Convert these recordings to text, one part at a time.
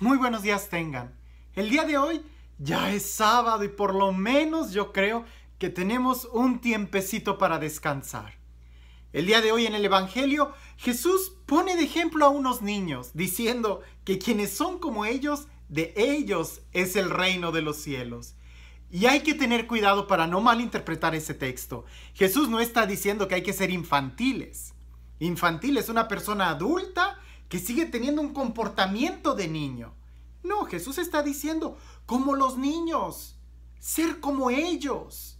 Muy buenos días tengan. El día de hoy ya es sábado y por lo menos yo creo que tenemos un tiempecito para descansar. El día de hoy en el Evangelio Jesús pone de ejemplo a unos niños diciendo que quienes son como ellos, de ellos es el reino de los cielos. Y hay que tener cuidado para no malinterpretar ese texto. Jesús no está diciendo que hay que ser infantiles. Infantil es una persona adulta que sigue teniendo un comportamiento de niño. No, Jesús está diciendo, como los niños, ser como ellos.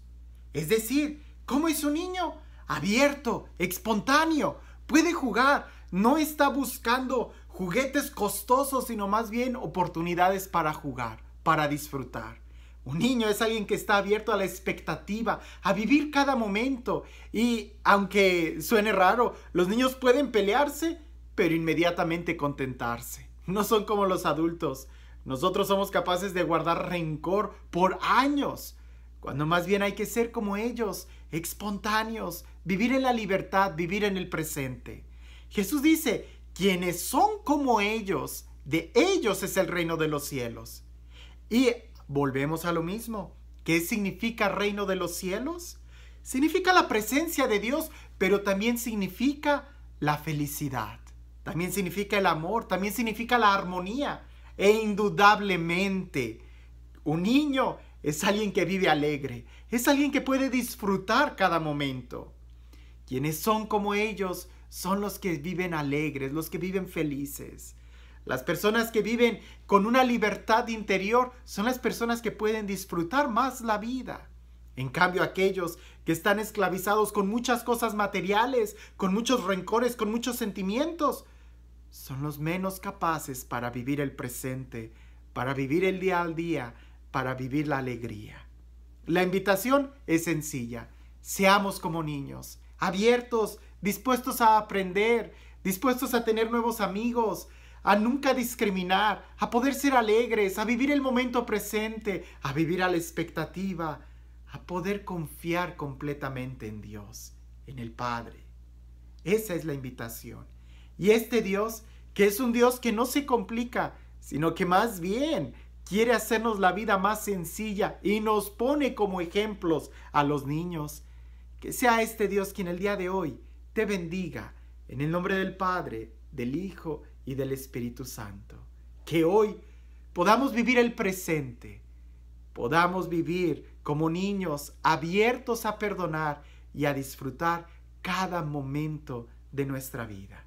Es decir, ¿cómo es un niño? Abierto, espontáneo, puede jugar, no está buscando juguetes costosos, sino más bien oportunidades para jugar, para disfrutar. Un niño es alguien que está abierto a la expectativa, a vivir cada momento. Y aunque suene raro, los niños pueden pelearse, pero inmediatamente contentarse. No son como los adultos. Nosotros somos capaces de guardar rencor por años, cuando más bien hay que ser como ellos, espontáneos, vivir en la libertad, vivir en el presente. Jesús dice, quienes son como ellos, de ellos es el reino de los cielos. Y volvemos a lo mismo. ¿Qué significa reino de los cielos? Significa la presencia de Dios, pero también significa la felicidad también significa el amor, también significa la armonía. E indudablemente, un niño es alguien que vive alegre, es alguien que puede disfrutar cada momento. Quienes son como ellos son los que viven alegres, los que viven felices. Las personas que viven con una libertad interior son las personas que pueden disfrutar más la vida. En cambio, aquellos que están esclavizados con muchas cosas materiales, con muchos rencores, con muchos sentimientos, son los menos capaces para vivir el presente, para vivir el día al día, para vivir la alegría. La invitación es sencilla. Seamos como niños, abiertos, dispuestos a aprender, dispuestos a tener nuevos amigos, a nunca discriminar, a poder ser alegres, a vivir el momento presente, a vivir a la expectativa, a poder confiar completamente en Dios, en el Padre. Esa es la invitación. Y este Dios, que es un Dios que no se complica, sino que más bien quiere hacernos la vida más sencilla y nos pone como ejemplos a los niños. Que sea este Dios quien el día de hoy te bendiga en el nombre del Padre, del Hijo y del Espíritu Santo. Que hoy podamos vivir el presente, podamos vivir como niños abiertos a perdonar y a disfrutar cada momento de nuestra vida.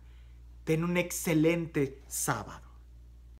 Ten un excelente sábado.